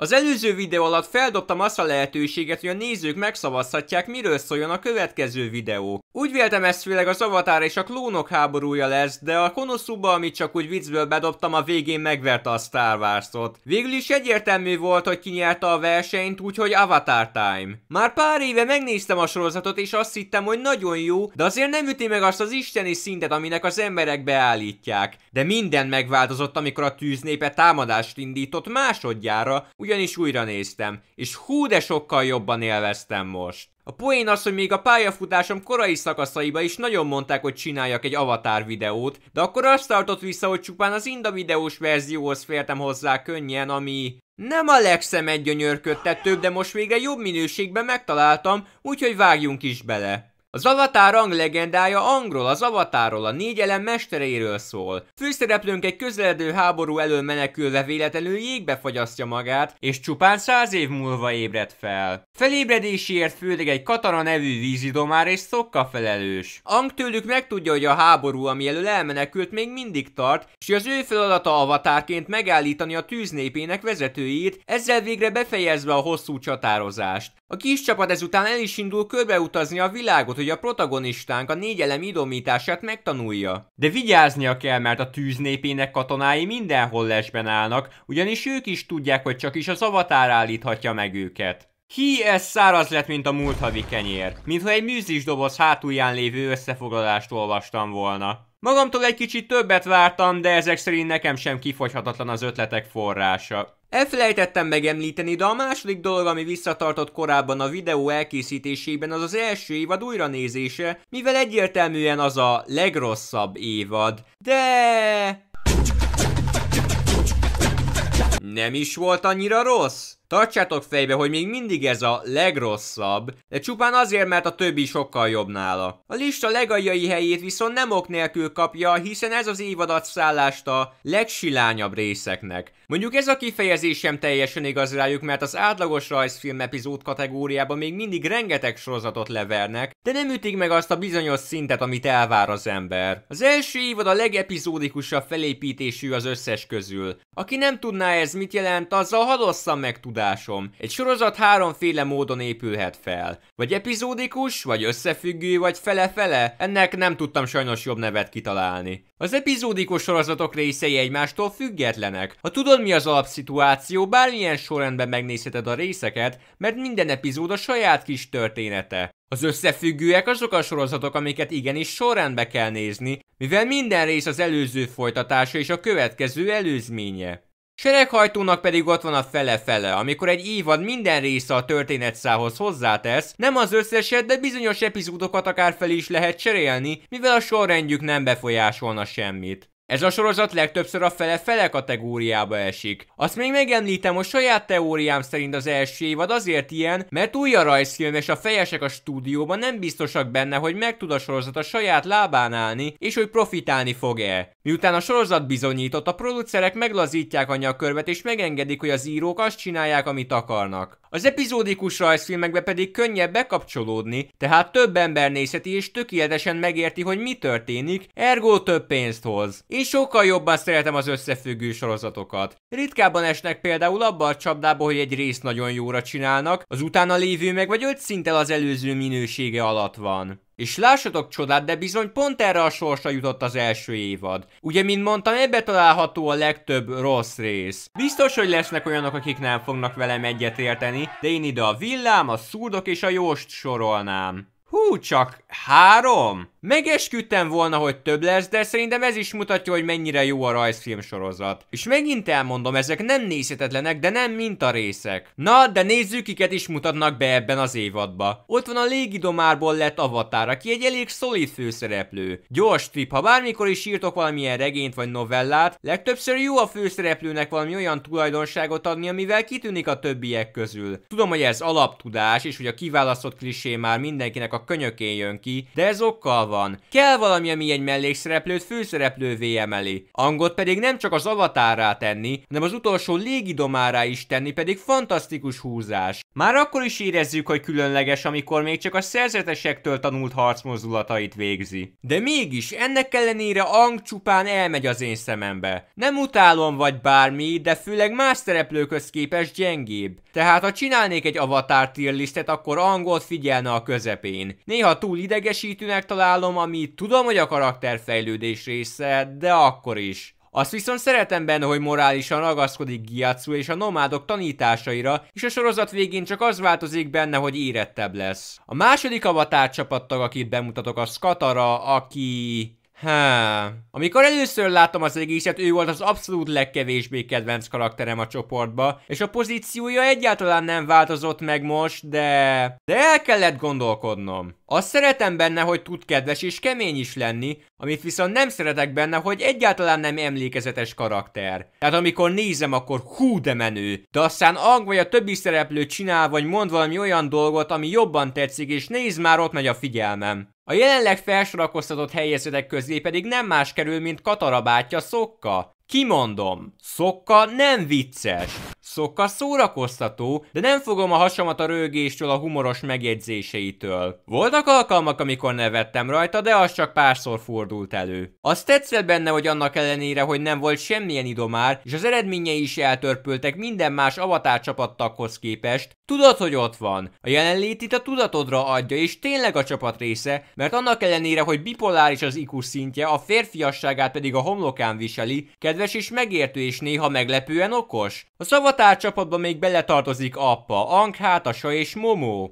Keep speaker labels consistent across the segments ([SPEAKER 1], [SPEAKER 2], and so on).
[SPEAKER 1] Az előző videó alatt feldobtam azt a lehetőséget, hogy a nézők megszavazhatják, miről szóljon a következő videó. Úgy véltem ez főleg az Avatar és a klónok háborúja lesz, de a konoszuba, amit csak úgy viccből bedobtam, a végén megverte a Star Wars-ot. Végül is egyértelmű volt, hogy kinyerte a versenyt, úgyhogy Avatar Time. Már pár éve megnéztem a sorozatot, és azt hittem, hogy nagyon jó, de azért nem üti meg azt az isteni szintet, aminek az emberek beállítják. De minden megváltozott, amikor a tűznépe támadást indított másodjára, ugyanis újra néztem, és hú de sokkal jobban élveztem most. A poén az, hogy még a pályafutásom korai szakaszaiba is nagyon mondták, hogy csináljak egy avatar videót, de akkor azt tartott vissza, hogy csupán az inda videós verzióhoz fértem hozzá könnyen, ami... Nem a egy több, de most végre jobb minőségben megtaláltam, úgyhogy vágjunk is bele. Az Avatar legendája Angról, az Avatarról, a négy elem mestereiről szól. Főszereplőnk egy közeledő háború elől menekülve véletlenül jégbe fagyasztja magát, és csupán száz év múlva ébred fel. Felébredéséért főleg egy Katara nevű vízidomár és szokka felelős. Ang tőlük megtudja, hogy a háború, ami elől elmenekült, még mindig tart, és az ő feladata avatárként megállítani a tűznépének vezetőjét, ezzel végre befejezve a hosszú csatározást. A kis csapat ezután el is indul körbeutazni a világot, hogy a protagonistánk a négy elem idomítását megtanulja. De vigyáznia kell, mert a tűznépének katonái mindenhol lesben állnak, ugyanis ők is tudják, hogy csak is az avatár állíthatja meg őket. Hi, ez száraz lett, mint a múlt havi kenyér. Mintha egy műzis doboz hátulján lévő összefoglalást olvastam volna. Magamtól egy kicsit többet vártam, de ezek szerint nekem sem kifogyhatatlan az ötletek forrása. Elfelejtettem megemlíteni, de a második dolog, ami visszatartott korábban a videó elkészítésében, az az első évad újranézése, mivel egyértelműen az a legrosszabb évad. De... Nem is volt annyira rossz? Tartsátok fejbe, hogy még mindig ez a legrosszabb, de csupán azért, mert a többi sokkal jobb nála. A lista legaljai helyét viszont nem ok nélkül kapja, hiszen ez az évadat szállást a legsilányabb részeknek. Mondjuk ez a kifejezés sem teljesen igaz rájuk, mert az átlagos rajzfilm epizód kategóriában még mindig rengeteg sorozatot levernek, de nem ütik meg azt a bizonyos szintet, amit elvár az ember. Az első évad a legepizódikusabb felépítésű az összes közül. Aki nem tudná ez mit jelent, azzal hadd meg tud tudásom. Egy sorozat háromféle módon épülhet fel. Vagy epizódikus, vagy összefüggő, vagy fele-fele. Ennek nem tudtam sajnos jobb nevet kitalálni. Az epizódikus sorozatok részei egymástól függetlenek. Ha tudod mi az alapszituáció, bármilyen sorrendben megnézheted a részeket, mert minden epizód a saját kis története. Az összefüggőek azok a sorozatok, amiket igenis sorrendbe kell nézni, mivel minden rész az előző folytatása és a következő előzménye. Sereghajtónak pedig ott van a fele-fele, amikor egy évad minden része a történetszához hozzátesz, nem az összeset, de bizonyos epizódokat akár fel is lehet cserélni, mivel a sorrendjük nem befolyásolna semmit. Ez a sorozat legtöbbször a fele-fele kategóriába esik. Azt még megemlítem, hogy saját teóriám szerint az első évad azért ilyen, mert új a rajzfilm és a fejesek a stúdióban nem biztosak benne, hogy meg tud a sorozat a saját lábán állni, és hogy profitálni fog-e. Miután a sorozat bizonyított, a producerek meglazítják anyagkörvet és megengedik, hogy az írók azt csinálják, amit akarnak. Az epizódikus rajzfilmekbe pedig könnyebb bekapcsolódni, tehát több ember nézheti és tökéletesen megérti, hogy mi történik, ergo több pénzt hoz. Én sokkal jobban szeretem az összefüggő sorozatokat. Ritkában esnek például abba a csapdába, hogy egy részt nagyon jóra csinálnak, az utána lévő meg vagy öt szinttel az előző minősége alatt van. És lássatok csodát, de bizony pont erre a sorsa jutott az első évad. Ugye, mint mondtam, ebbe található a legtöbb rossz rész. Biztos, hogy lesznek olyanok, akik nem fognak velem érteni, de én ide a villám, a szurdok és a jóst sorolnám. Hú, csak három? Megesküdtem volna, hogy több lesz, de szerintem ez is mutatja, hogy mennyire jó a rajzfilm sorozat. És megint elmondom, ezek nem nézhetetlenek, de nem mint a részek. Na, de nézzük, kiket is mutatnak be ebben az évadba. Ott van a légidomárból lett Avatar, aki egy elég szolid főszereplő. Gyors trip, ha bármikor is írtok valamilyen regényt vagy novellát, legtöbbször jó a főszereplőnek valami olyan tulajdonságot adni, amivel kitűnik a többiek közül. Tudom, hogy ez alaptudás, és hogy a kiválasztott klisé már mindenkinek a a könyökén jön ki, de ez okkal van. Kell valami, ami egy mellékszereplőt főszereplővé emeli. Angot pedig nem csak az avatárrá tenni, hanem az utolsó légidomárá is tenni, pedig fantasztikus húzás. Már akkor is érezzük, hogy különleges, amikor még csak a szerzetesektől tanult harcmozdulatait végzi. De mégis, ennek ellenére Ang csupán elmegy az én szemembe. Nem utálom vagy bármi, de főleg más szereplőköz képest gyengébb. Tehát ha csinálnék egy avatar tier listet, akkor Angot figyelne a közepén én. Néha túl idegesítőnek találom, ami tudom, hogy a karakterfejlődés része, de akkor is. Azt viszont szeretem benne, hogy morálisan ragaszkodik Giatsu és a nomádok tanításaira, és a sorozat végén csak az változik benne, hogy érettebb lesz. A második avatárcsapattag, akit bemutatok, az Katara, aki... Há. Amikor először láttam az egészet, ő volt az abszolút legkevésbé kedvenc karakterem a csoportba, és a pozíciója egyáltalán nem változott meg most, de... De el kellett gondolkodnom. Azt szeretem benne, hogy tud kedves és kemény is lenni, amit viszont nem szeretek benne, hogy egyáltalán nem emlékezetes karakter. Tehát amikor nézem, akkor hú de menő, de aztán Ang vagy a többi szereplő csinál, vagy mond valami olyan dolgot, ami jobban tetszik, és nézd már ott megy a figyelmem. A jelenleg felsorakoztatott helyezőnek közé pedig nem más kerül, mint Katarabátya Szokka. Kimondom, szokka nem vicces, szokka szórakoztató, de nem fogom a hasamat a rögéstől, a humoros megjegyzéseitől. Voltak alkalmak, amikor nevettem rajta, de az csak párszor fordult elő. Azt tetszett benne, hogy annak ellenére, hogy nem volt semmilyen idomár, és az eredményei is eltörpültek minden más avatár csapattakhoz képest, tudod, hogy ott van. A itt a tudatodra adja, és tényleg a csapat része, mert annak ellenére, hogy bipoláris az IQ szintje, a férfiasságát pedig a homlokán viseli, kedves kedves és megértő és néha meglepően okos. A szavatár csapatban még beletartozik Appa, Ank, Hátasa és momo.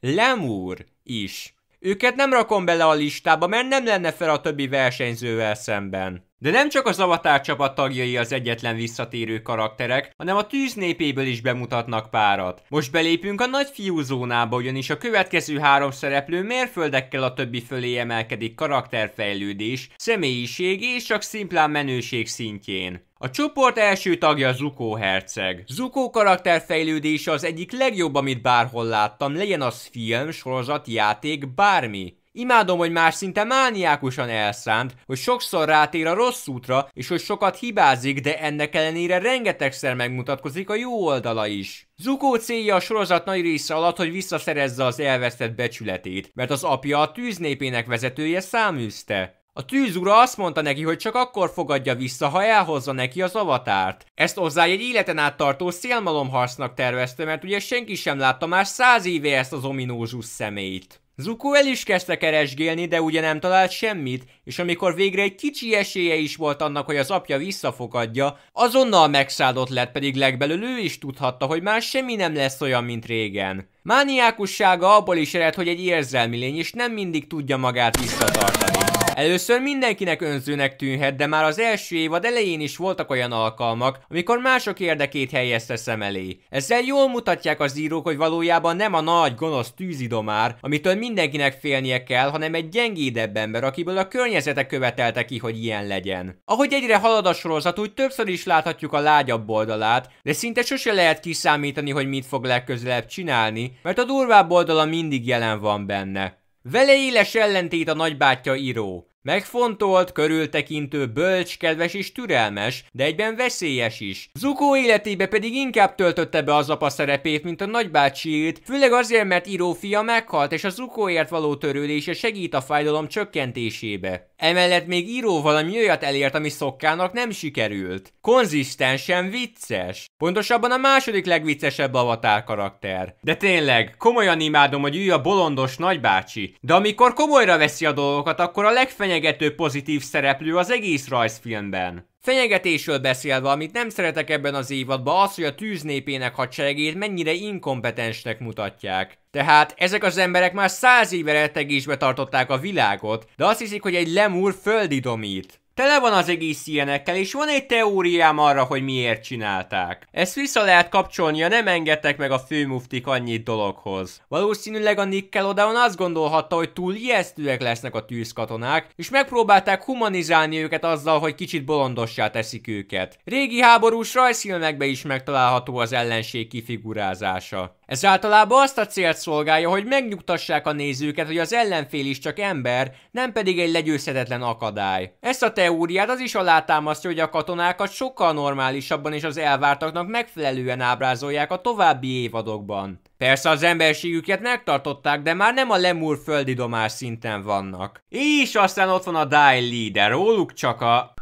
[SPEAKER 1] Lemur is. Őket nem rakom bele a listába, mert nem lenne fel a többi versenyzővel szemben. De nem csak az Avatar csapat tagjai az egyetlen visszatérő karakterek, hanem a tűz népéből is bemutatnak párat. Most belépünk a nagy fiú zónába, ugyanis a következő három szereplő mérföldekkel a többi fölé emelkedik karakterfejlődés, személyiség és csak szimplán menőség szintjén. A csoport első tagja Zuko herceg. Zuko karakterfejlődése az egyik legjobb, amit bárhol láttam, legyen az film, sorozat, játék, bármi. Imádom, hogy más szinte mániákusan elszánt, hogy sokszor rátér a rossz útra, és hogy sokat hibázik, de ennek ellenére rengetegszer megmutatkozik a jó oldala is. Zuko célja a sorozat nagy része alatt, hogy visszaszerezze az elvesztett becsületét, mert az apja a tűznépének vezetője száműzte. A tűzura azt mondta neki, hogy csak akkor fogadja vissza, ha elhozza neki az avatárt. Ezt hozzá egy életen át tartó szélmalomharcnak tervezte, mert ugye senki sem látta már száz éve ezt az ominózus szemét. Zuko el is kezdte keresgélni, de ugye nem talált semmit, és amikor végre egy kicsi esélye is volt annak, hogy az apja visszafogadja, azonnal megszállott lett, pedig legbelül ő is tudhatta, hogy már semmi nem lesz olyan, mint régen. Mániákussága abból is ered, hogy egy érzelmi lény, és nem mindig tudja magát visszatartani. Először mindenkinek önzőnek tűnhet, de már az első évad elején is voltak olyan alkalmak, amikor mások érdekét helyezte szem elé. Ezzel jól mutatják az írók, hogy valójában nem a nagy, gonosz tűzidomár, amitől mindenkinek félnie kell, hanem egy gyengédebb ember, akiből a környezete követelte ki, hogy ilyen legyen. Ahogy egyre halad a sorozat, úgy többször is láthatjuk a lágyabb oldalát, de szinte sose lehet kiszámítani, hogy mit fog legközelebb csinálni, mert a durvább oldala mindig jelen van benne. Vele éles ellentét a nagybátyja író. Megfontolt, körültekintő, bölcs, kedves és türelmes, de egyben veszélyes is. Zuko életébe pedig inkább töltötte be az apa szerepét, mint a nagybácsiét, főleg azért, mert író fia meghalt, és a Zukoért való törődése segít a fájdalom csökkentésébe. Emellett még író valami olyat elért, ami szokkának nem sikerült. Konzisztensen vicces. Pontosabban a második legviccesebb avatár karakter. De tényleg, komolyan imádom, hogy ő a bolondos nagybácsi, de amikor komolyra veszi a dolgokat, akkor a legfenyegetőbb fenyegető pozitív szereplő az egész rajzfilmben. Fenyegetésről beszélve, amit nem szeretek ebben az évadban, az, hogy a tűznépének hadseregét mennyire inkompetensnek mutatják. Tehát ezek az emberek már száz éve rettegésbe tartották a világot, de azt hiszik, hogy egy lemúr földidomít. Tele van az egész ilyenekkel, és van egy teóriám arra, hogy miért csinálták. Ezt vissza lehet kapcsolni ha nem engedtek meg a főmuftik annyit dologhoz. Valószínűleg a Nickelodeon azt gondolhatta, hogy túl ijesztőek lesznek a tűzkatonák, és megpróbálták humanizálni őket azzal, hogy kicsit bolondossá teszik őket. Régi háborús rajzfilmekben is megtalálható az ellenség kifigurázása. Ez általában azt a célt szolgálja, hogy megnyugtassák a nézőket, hogy az ellenfél is csak ember, nem pedig egy legyőzhetetlen akadály. Ezt a teóriát az is alátámasztja, hogy a katonákat sokkal normálisabban és az elvártaknak megfelelően ábrázolják a további évadokban. Persze az emberségüket megtartották, de már nem a lemúr földi domás szinten vannak. És aztán ott van a Die Leader, róluk csak a...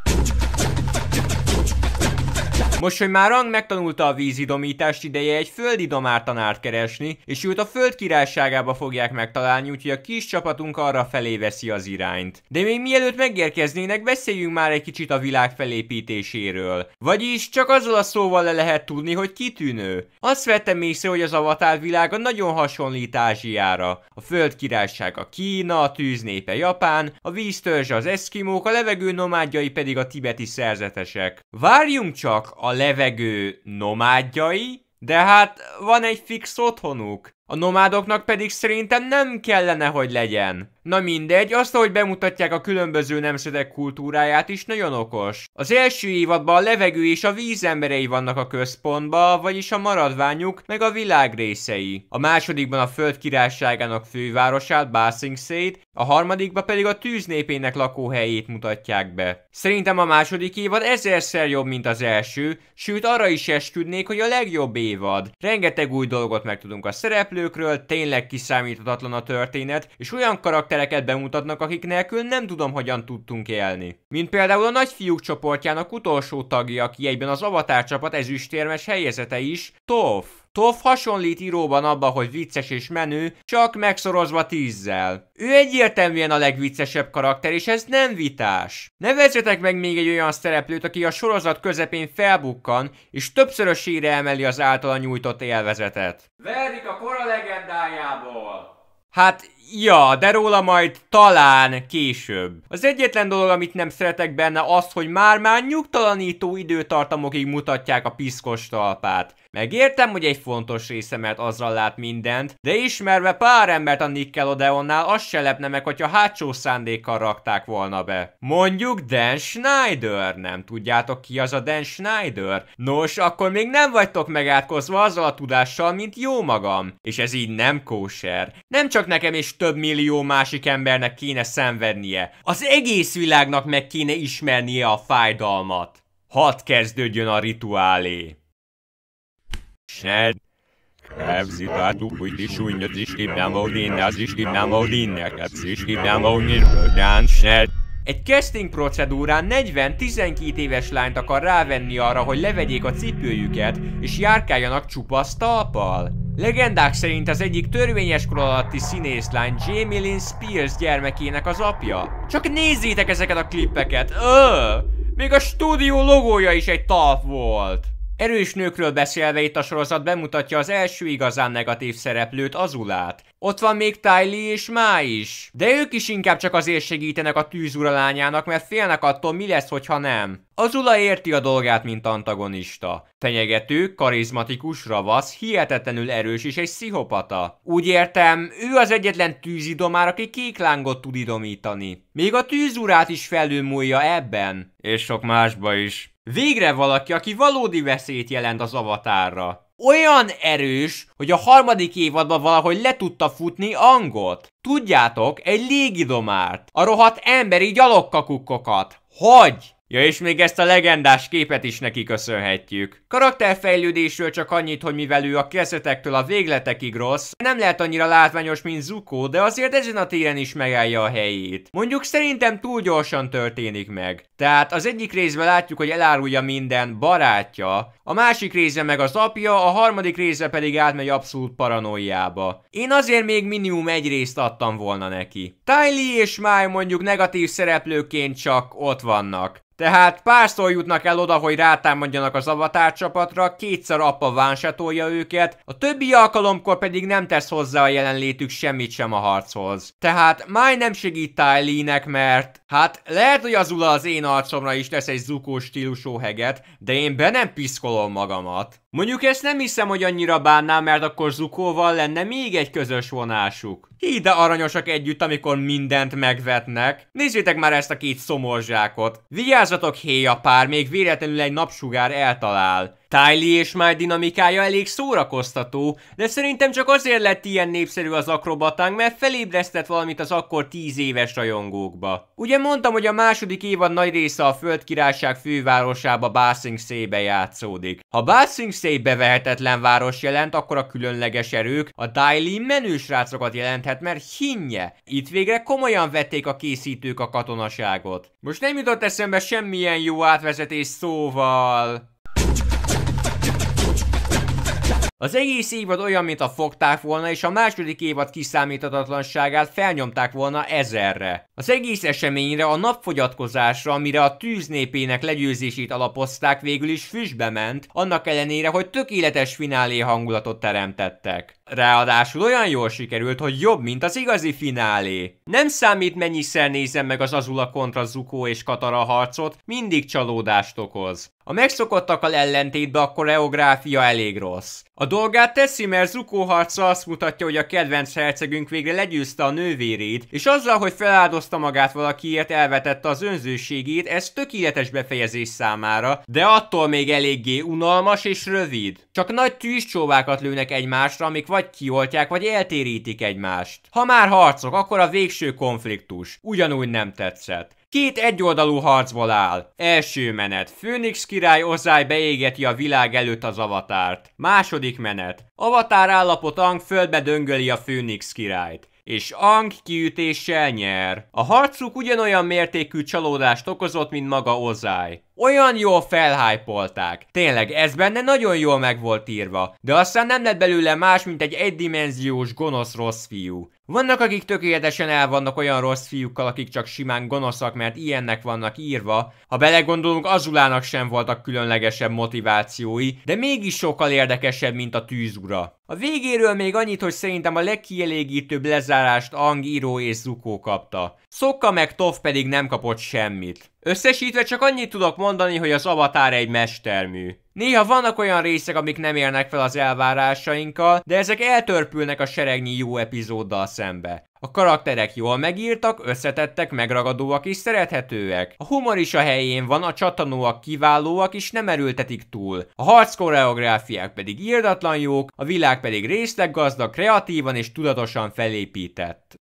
[SPEAKER 1] Most, hogy már Rang megtanulta a vízidomítást, ideje egy földi domártanárt keresni, és őt a föld királyságába fogják megtalálni, úgyhogy a kis csapatunk arra felé veszi az irányt. De még mielőtt megérkeznének, beszéljünk már egy kicsit a világ felépítéséről. Vagyis csak azzal a szóval le lehet tudni, hogy kitűnő. Azt vettem észre, hogy az avatár világa nagyon hasonlít Ázsiára. A föld királysága Kína, a tűznépe Japán, a víztörzs az eszkimók, a levegő nomádjai pedig a tibeti szerzetesek. Várjunk csak, a levegő nomádjai, de hát van egy fix otthonuk, a nomádoknak pedig szerintem nem kellene, hogy legyen. Na mindegy, azt, hogy bemutatják a különböző nemzetek kultúráját is nagyon okos. Az első évadban a levegő és a víz emberei vannak a központban, vagyis a maradványuk, meg a világ részei. A másodikban a föld királyságának fővárosát, Básingszét, a harmadikban pedig a tűznépének lakóhelyét mutatják be. Szerintem a második évad ezerszer jobb, mint az első, sőt arra is esküdnék, hogy a legjobb évad. Rengeteg új dolgot megtudunk a szereplő szereplőkről tényleg kiszámíthatatlan a történet, és olyan karaktereket bemutatnak, akik nélkül nem tudom, hogyan tudtunk élni. Mint például a nagyfiúk csoportjának utolsó tagja, aki egyben az Avatar csapat ezüstérmes helyezete is, Toph. Toff hasonlít íróban abba, hogy vicces és menő, csak megszorozva tízzel. Ő egyértelműen a legviccesebb karakter, és ez nem vitás. Nevezzetek meg még egy olyan szereplőt, aki a sorozat közepén felbukkan, és többszörösére emeli az általa nyújtott élvezetet. Verdik a kora legendájából! Hát, ja, de róla majd talán később. Az egyetlen dolog, amit nem szeretek benne az, hogy már-már nyugtalanító időtartamokig mutatják a piszkos talpát. Megértem, hogy egy fontos része, mert azzal lát mindent, de ismerve pár embert a Nickelodeonnál az se lepne meg, hogyha hátsó szándékkal rakták volna be. Mondjuk Dan Schneider, nem tudjátok ki az a Dan Schneider? Nos, akkor még nem vagytok megátkozva azzal a tudással, mint jó magam. És ez így nem kóser. Nem csak nekem és több millió másik embernek kéne szenvednie. Az egész világnak meg kéne ismernie a fájdalmat. Hadd kezdődjön a rituálé. Sed. Krebszitátu, hogy is úgy, az is kibnámó linne, az is kibnámó linne, Egy casting procedúrán 40-12 éves lányt akar rávenni arra, hogy levegyék a cipőjüket, és járkáljanak csupasz talpal. Legendák szerint az egyik törvényes kor alatti színészlány Jamie Lynn Spears gyermekének az apja. Csak nézzétek ezeket a klippeket, ööö! Még a stúdió logója is egy talp volt! Erős nőkről beszélve itt a sorozat bemutatja az első igazán negatív szereplőt, Azulát. Ott van még Tylee és Má is. De ők is inkább csak azért segítenek a tűzura lányának, mert félnek attól, mi lesz, hogyha nem. Azula érti a dolgát, mint antagonista. Fenyegető, karizmatikus, ravasz, hihetetlenül erős és egy szihopata. Úgy értem, ő az egyetlen tűzidomár, aki kék lángot tud idomítani. Még a tűzurát is felülmúlja ebben. És sok másba is. Végre valaki, aki valódi veszélyt jelent az avatárra olyan erős, hogy a harmadik évadban valahogy le tudta futni angot. Tudjátok, egy légidomárt, a rohadt emberi gyalogkakukkokat. Hogy? Ja és még ezt a legendás képet is neki köszönhetjük. Karakterfejlődésről csak annyit, hogy mivel ő a kezdetektől a végletekig rossz, nem lehet annyira látványos, mint Zuko, de azért ezen a téren is megállja a helyét. Mondjuk szerintem túl gyorsan történik meg. Tehát az egyik részben látjuk, hogy elárulja minden barátja, a másik része meg az apja, a harmadik része pedig átmegy abszolút paranoiába. Én azért még minimum egy részt adtam volna neki. Tylee és Mai mondjuk negatív szereplőként csak ott vannak. Tehát párszor jutnak el oda, hogy rátámadjanak az avatár csapatra, kétszer apa vánsatolja őket, a többi alkalomkor pedig nem tesz hozzá a jelenlétük semmit sem a harchoz. Tehát máj nem segít Tylee-nek, mert Hát lehet, hogy az Ula az én arcomra is tesz egy zukó stílusú heget, de én be nem piszkolom magamat. Mondjuk ezt nem hiszem, hogy annyira bánnám, mert akkor Zukóval lenne még egy közös vonásuk. Híde aranyosak együtt, amikor mindent megvetnek. Nézzétek már ezt a két szomorzsákot. Vigyázzatok, héja pár, még véletlenül egy napsugár eltalál. Tylee és már dinamikája elég szórakoztató, de szerintem csak azért lett ilyen népszerű az akrobatánk, mert felébresztett valamit az akkor 10 éves rajongókba. Ugye mondtam, hogy a második évad nagy része a földkirályság fővárosába Bassing Szébe játszódik. Ha Bassing Szé bevehetetlen város jelent, akkor a különleges erők a Tylee menősrácokat jelenthet, mert hinnye. Itt végre komolyan vették a készítők a katonaságot. Most nem jutott eszembe semmilyen jó átvezetés szóval... Az egész évad olyan, mint a fogták volna, és a második évad kiszámíthatatlanságát felnyomták volna ezerre. Az egész eseményre, a napfogyatkozásra, amire a tűznépének legyőzését alapozták, végül is füstbe ment, annak ellenére, hogy tökéletes finálé hangulatot teremtettek. Ráadásul olyan jól sikerült, hogy jobb, mint az igazi finálé. Nem számít mennyiszer nézem meg az Azula kontra Zuko és Katara harcot, mindig csalódást okoz. A megszokottakkal ellentétben a koreográfia elég rossz. A dolgát teszi, mert Zuko harca azt mutatja, hogy a kedvenc hercegünk végre legyőzte a nővérét, és azzal, hogy feláldozta magát valakiért, elvetette az önzőségét, ez tökéletes befejezés számára, de attól még eléggé unalmas és rövid. Csak nagy tűzcsóvákat lőnek egymásra, amik vagy kioltják, vagy eltérítik egymást. Ha már harcok, akkor a végső konfliktus. Ugyanúgy nem tetszett. Két egyoldalú harcból áll. Első menet. Főnix király oszály beégeti a világ előtt az avatárt. Második menet. Avatár állapotang földbe döngöli a Főnix királyt és Ang kiütéssel nyer. A harcuk ugyanolyan mértékű csalódást okozott, mint maga Ozai. Olyan jól felhájpolták. Tényleg, ez benne nagyon jól meg volt írva, de aztán nem lett belőle más, mint egy egydimenziós gonosz rossz fiú. Vannak, akik tökéletesen el vannak olyan rossz fiúkkal, akik csak simán gonoszak, mert ilyennek vannak írva. Ha belegondolunk, Azulának sem voltak különlegesebb motivációi, de mégis sokkal érdekesebb, mint a tűzura. A végéről még annyit, hogy szerintem a legkielégítőbb lezárást Ang, Iro és Zuko kapta. Szokka meg Tov pedig nem kapott semmit. Összesítve csak annyit tudok mondani, hogy az Avatar egy mestermű. Néha vannak olyan részek, amik nem érnek fel az elvárásainkkal, de ezek eltörpülnek a seregnyi jó epizóddal szembe. A karakterek jól megírtak, összetettek, megragadóak és szerethetőek. A humor is a helyén van, a csatanóak kiválóak és nem erőltetik túl. A harc koreográfiák pedig írdatlan jók, a világ pedig részleggazdag, kreatívan és tudatosan felépített.